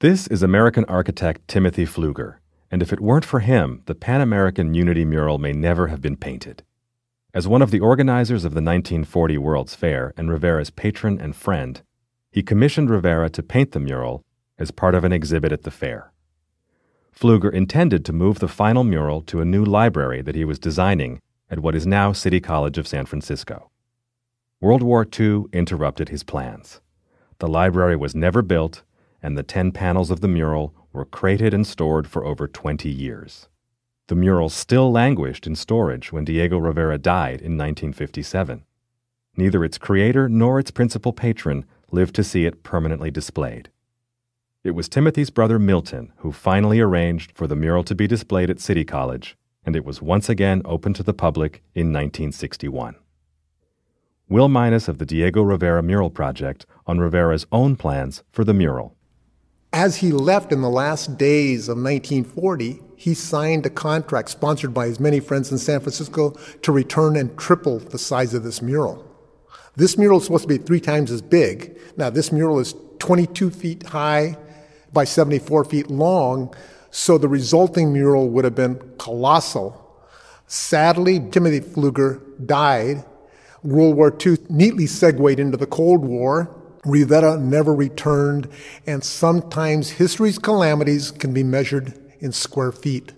This is American architect Timothy Pfluger, and if it weren't for him, the Pan American Unity mural may never have been painted. As one of the organizers of the 1940 World's Fair and Rivera's patron and friend, he commissioned Rivera to paint the mural as part of an exhibit at the fair. Pfluger intended to move the final mural to a new library that he was designing at what is now City College of San Francisco. World War II interrupted his plans. The library was never built and the 10 panels of the mural were crated and stored for over 20 years. The mural still languished in storage when Diego Rivera died in 1957. Neither its creator nor its principal patron lived to see it permanently displayed. It was Timothy's brother Milton who finally arranged for the mural to be displayed at City College, and it was once again open to the public in 1961. Will Minus of the Diego Rivera Mural Project on Rivera's own plans for the mural. As he left in the last days of 1940, he signed a contract sponsored by his many friends in San Francisco to return and triple the size of this mural. This mural is supposed to be three times as big. Now, this mural is 22 feet high by 74 feet long, so the resulting mural would have been colossal. Sadly, Timothy Pfluger died. World War II neatly segued into the Cold War, Rivera never returned, and sometimes history's calamities can be measured in square feet.